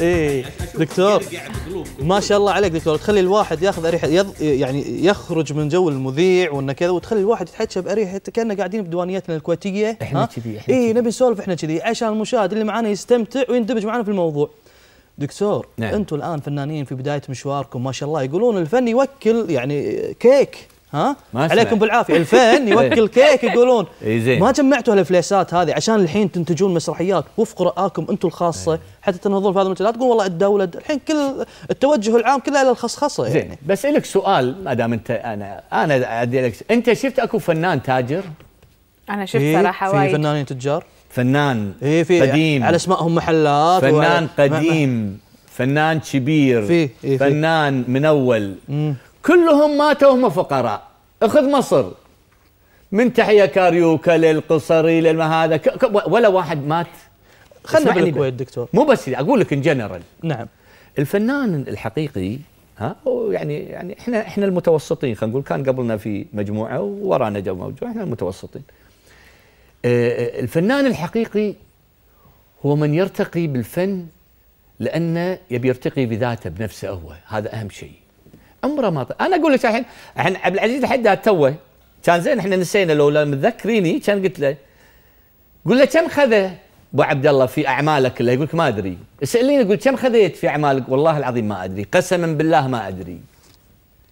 إيه. دكتور ما شاء الله عليك دكتور تخلي الواحد ياخذ اريحه يض... يعني يخرج من جو المذيع وانه كذا وتخلي الواحد يتحكى باريحه كاننا قاعدين بديوانيتنا الكويتيه احنا كذي اي نبي نسولف احنا كذي عشان المشاهد اللي معانا يستمتع ويندمج معانا في الموضوع دكتور نعم. انتم الان فنانين في بدايه مشواركم ما شاء الله يقولون الفن يوكل يعني كيك ها ما عليكم بالعافيه الفن يوكل كيك يقولون ما جمعتوا هالفليسات هذه عشان الحين تنتجون مسرحيات وفق رؤاكم انتم الخاصه حتى تنهضون في هذا المجال لا تقول والله الدوله الحين كل التوجه العام كله الى الخصخصه يعني زين بس لك سؤال ما دام انت انا انا ادري لك انت شفت اكو فنان تاجر؟ انا شفت إيه؟ صراحه وايد في فنانين تجار؟ فنان إيه في قديم على اسمائهم محلات فنان قديم فنان كبير إيه فنان من اول كلهم ماتوا هم فقراء خذ مصر من تحية كاريوكا للقصري للما هذا ولا واحد مات خلنا بالكويت دكتور مو بس اقول لك ان جنرال نعم الفنان الحقيقي ها يعني يعني احنا احنا المتوسطين خلينا نقول كان قبلنا في مجموعه ورانا موجود احنا المتوسطين آه، آه، الفنان الحقيقي هو من يرتقي بالفن لانه يبي يرتقي بذاته بنفسه هو هذا اهم شيء عمره ما طلع انا اقول لك الحين الحين عبد العزيز الحين توه كان زين احنا نسينا لو متذكريني كان قلت له قول له كم خذه ابو عبد الله في اعمالك كلها يقول لك ما ادري اساليني يقول كم خذيت في اعمالك والله العظيم ما ادري قسما بالله ما ادري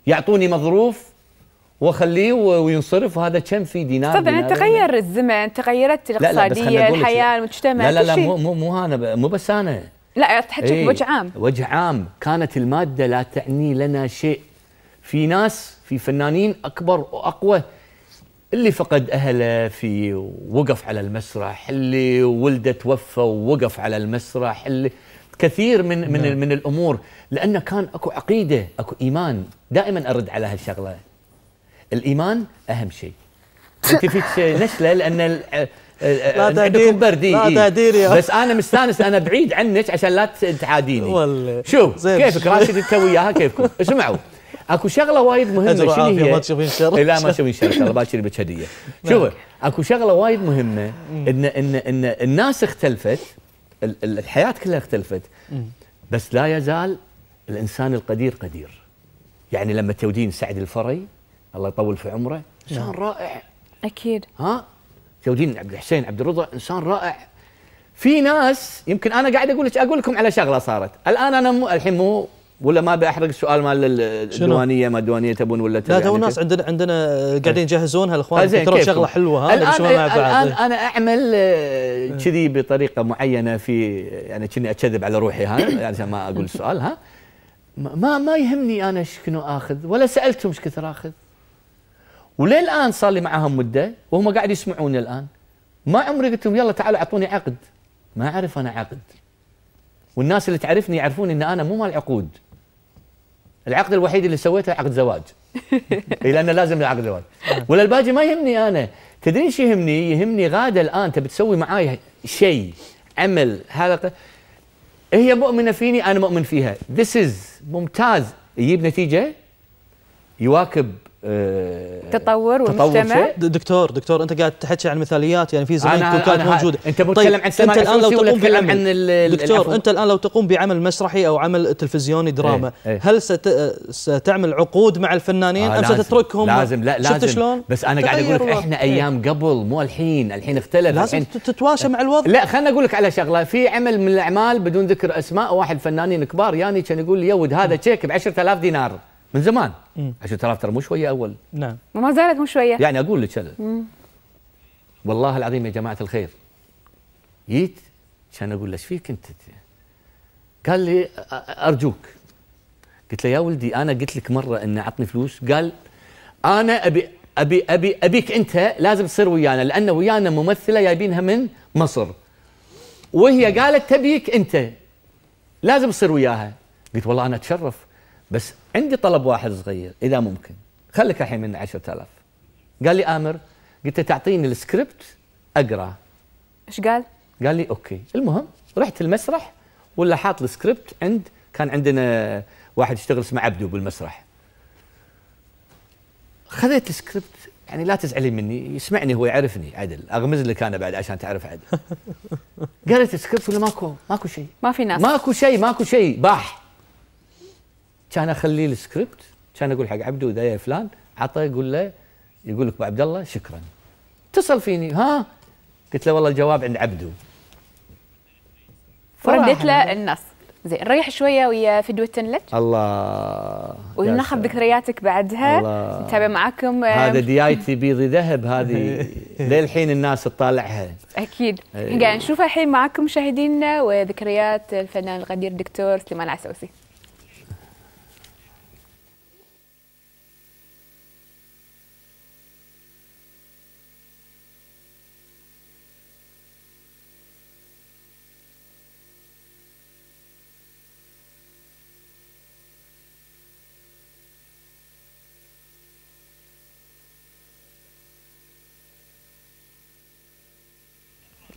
يعطوني مظروف واخليه وينصرف وهذا كم في دينار طبعا دينار تغير الزمن تغيرت الاقتصاديه الحياه المجتمع لا لا لا مو مو مو انا مو بس انا لا تحكي ايه بوجه عام وجه عام كانت الماده لا تعني لنا شيء في ناس في فنانين اكبر واقوى اللي فقد اهله في وقف على المسرح اللي ولده توفى ووقف على المسرح اللي كثير من من نعم. من الامور لانه كان اكو عقيده اكو ايمان دائما ارد على هالشغله الايمان اهم شيء انت فيك نشله لان لا عندكم بردي لا تهدير إيه؟ بس انا مستانس انا بعيد عنك عشان لا تعاديني والله شوف كيفك راشد انت وياها كيفكم اسمعوا اكو شغله وايد مهمه شنو هي؟ ما تشوفين شر إيه، لا ما تشوفين شر الله باكر بك هديه شوف اكو شغله وايد مهمه ان ان ان الناس اختلفت الحياه كلها اختلفت بس لا يزال الانسان القدير قدير يعني لما تودين سعد الفري الله يطول في عمره انسان نعم. رائع اكيد ها سيد الدين عبد الحسين عبد الرضا انسان رائع في ناس يمكن انا قاعد اقول لك اقول لكم على شغله صارت الان انا مو الحين مو ولا ما احرق السؤال مال الديوانيه ما الديوانيه تبون ولا لا تو الناس يعني. عندنا عندنا قاعدين إيه. يجهزونها الاخوان آه، ترى شغله حلوه ها الان, الآن انا اعمل آه، كذي بطريقه معينه في يعني كني اكذب على روحي ها يعني ما اقول السؤال ها ما ما يهمني انا شنو اخذ ولا سالتهم ايش كثر اخذ وليه الان صار لي معاهم مده وهم قاعد يسمعوني الان ما عمري قلت لهم يلا تعالوا اعطوني عقد ما اعرف انا عقد والناس اللي تعرفني يعرفون ان انا مو مال عقود العقد الوحيد اللي سويته عقد زواج اي لانه لازم العقد زواج ولا الباقي ما يهمني انا تدري شو يهمني يهمني غاده الان تبي تسوي معاي شيء عمل حلقه هي مؤمنه فيني انا مؤمن فيها This از ممتاز يجيب نتيجه يواكب تطور ومجتمع دكتور دكتور انت قاعد تحكي عن مثاليات يعني في زمان كانت موجوده انت بتتكلم طيب عن انت الان لو تقوم بعمل عن دكتور العفو. انت الان لو تقوم بعمل مسرحي او عمل تلفزيوني إيه، دراما ايه ايه هل ست ستعمل عقود مع الفنانين آه ام لازم ستتركهم لازم لا لازم شفت شلون بس انا قاعد اقول لك احنا ايام قبل مو الحين الحين اختلف لازم الحين تتواشى مع الوضع لا خلنا اقول لك على شغله في عمل من الاعمال بدون ذكر اسماء واحد فنانين كبار ياني كان يقول لي يود هذا تشيك ب 10000 دينار من زمان 10000 ترى مو شويه اول نعم وما زالت مو شويه يعني اقول لك انا والله العظيم يا جماعه الخير جيت كان اقول له ايش فيك انت قال لي ارجوك قلت له يا ولدي انا قلت لك مره ان اعطني فلوس قال انا ابي ابي ابي ابيك انت لازم تصير ويانا لان ويانا ممثله جايبينها من مصر وهي قالت تبيك انت لازم تصير وياها قلت والله انا اتشرف بس عندي طلب واحد صغير اذا ممكن خليك الحين من 10000 قال لي امر قلت له تعطيني السكريبت اقرا ايش قال؟ قال لي اوكي المهم رحت المسرح ولا حاط السكريبت عند كان عندنا واحد يشتغل اسمه عبدو بالمسرح خذيت السكريبت يعني لا تزعلي مني يسمعني هو يعرفني عدل اغمز لك انا بعد عشان تعرف عدل قالت السكريبت ولا ماكو ماكو شيء ما في ناس ماكو شيء ماكو شيء باح كان اخليه السكريبت كان اقول حق عبدو اذا يا فلان عطى يقول له يقول لك ابو عبد الله شكرا اتصل فيني ها قلت له والله الجواب عند عبدو فرديت له النص زين ريح شويه ويا فدوه لك الله وناخذ ذكرياتك بعدها نتابع معاكم هذا ديايتي بيض ذهب هذه للحين الناس تطالعها اكيد إيه. قاعد نشوفها الحين معاكم مشاهدينا وذكريات الفنان القدير الدكتور سليمان العسوسي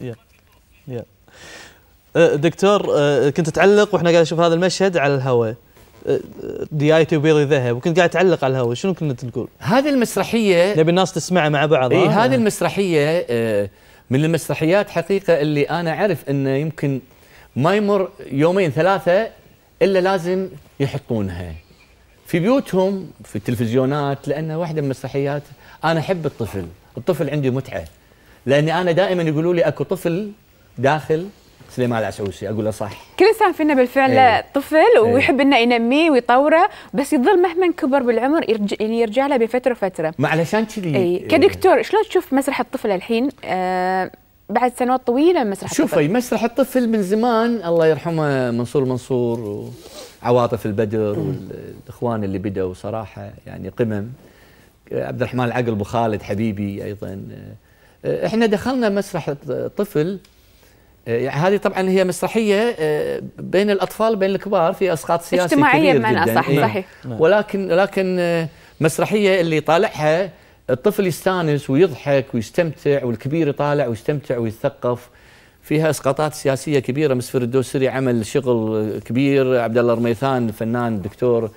يا يا أه، دكتور أه، كنت تعلق واحنا قاعد نشوف هذا المشهد على الهواء ديايتي أه، وبيضي ذهب وكنت قاعد تعلق على الهواء شنو كنت تقول؟ هذه المسرحيه نبي الناس تسمعها مع بعض اي هذه المسرحيه من المسرحيات حقيقه اللي انا اعرف انه يمكن ما يمر يومين ثلاثه الا لازم يحطونها في بيوتهم في التلفزيونات لان واحده من المسرحيات انا احب الطفل الطفل عندي متعه لاني انا دائما يقولوا لي اكو طفل داخل سليمان العسعوسي اقول له صح كل انسان فينا بالفعل ايه. طفل إيه. ويحب انه ينميه ويطوره بس يظل مهما كبر بالعمر يرجع, يرجع له بفتره وفتره ما علشان كذي إيه. ايه. كدكتور شلون تشوف مسرح الطفل الحين آه بعد سنوات طويله مسرح شوفي الطفل شوفي مسرح الطفل من زمان الله يرحمه منصور منصور وعواطف البدر والاخوان اللي بدوا صراحه يعني قمم عبد الرحمن العقل ابو خالد حبيبي ايضا آه، احنا دخلنا مسرح طفل آه، يعني هذه طبعا هي مسرحيه آه، بين الاطفال بين الكبار في اسقاط سياسي اجتماعيه بمعنى اصح إيه. صحيح نعم. ولكن لكن مسرحيه اللي طالعها الطفل يستانس ويضحك ويستمتع والكبير يطالع ويستمتع ويتثقف فيها اسقاطات سياسيه كبيره مسفر الدوسري عمل شغل كبير عبد الله رميثان فنان دكتور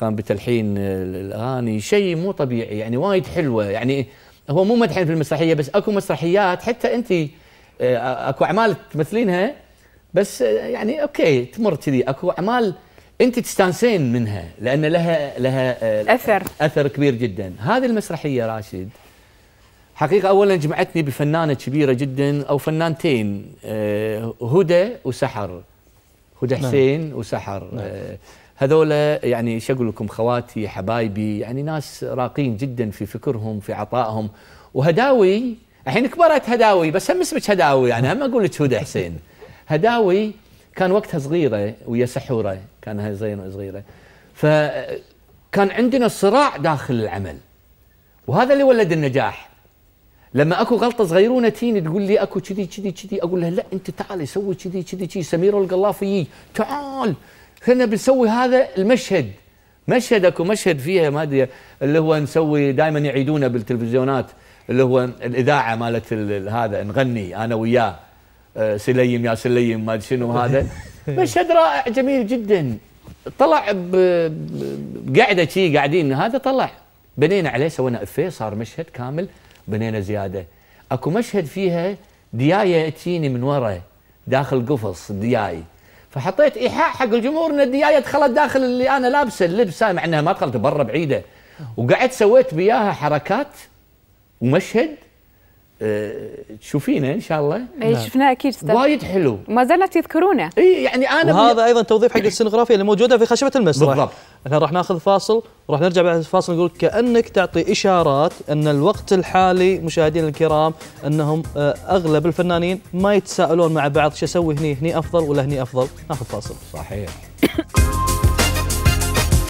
قام بتلحين الاغاني شيء مو طبيعي يعني وايد حلوه يعني هو مو مدحين في المسرحيه بس اكو مسرحيات حتى انت آه، اكو اعمال تمثلينها بس آه، يعني اوكي تمر كذي اكو اعمال انت تستانسين منها لان لها لها آه، اثر اثر كبير جدا هذه المسرحيه راشد حقيقه اولا جمعتني بفنانه كبيره جدا او فنانتين هدى وسحر هدى نعم. حسين وسحر نعم. هذول يعني شو اقول لكم خواتي حبايبي يعني ناس راقين جدا في فكرهم في عطائهم وهداوي الحين كبرت هداوي بس هم اسمك هداوي يعني هم اقول لك هدى حسين هداوي كان وقتها صغيره ويا سحوره كان زين صغيره فكان عندنا صراع داخل العمل وهذا اللي ولد النجاح لما اكو غلطه صغيرونه تيني تقول لي اكو كذي كذي كذي اقول لها لا انت تعالي سوي كذي كذي كذي سمير القلافي تعال كنا بنسوي هذا المشهد مشهد اكو مشهد فيها ما ادري اللي هو نسوي دائما يعيدونه بالتلفزيونات اللي هو الاذاعه مالت هذا نغني انا وياه آه، سليم يا سليم ما ادري شنو هذا مشهد رائع جميل جدا طلع بقعده شي قاعدين هذا طلع بنينا عليه سوينا افيه صار مشهد كامل بنينا زياده اكو مشهد فيها ديايه تجيني من ورا داخل قفص دياي فحطيت ايحاء حق الجمهور ان الديايه دخلت داخل اللي انا لابسه اللبس مع انها ما دخلت برا بعيده وقعدت سويت بياها حركات ومشهد آه، تشوفينه ان شاء الله اي نعم. شفناه اكيد استاذ وايد حلو ما زالت تذكرونه اي يعني انا وهذا ايضا توظيف حق السينغرافيا اللي موجوده في خشبه المسرح بالضبط احنا راح ناخذ فاصل وراح نرجع بعد الفاصل نقول كانك تعطي اشارات ان الوقت الحالي مشاهدينا الكرام انهم آه، اغلب الفنانين ما يتساءلون مع بعض شو اسوي هني هني افضل ولا هني افضل ناخذ فاصل صحيح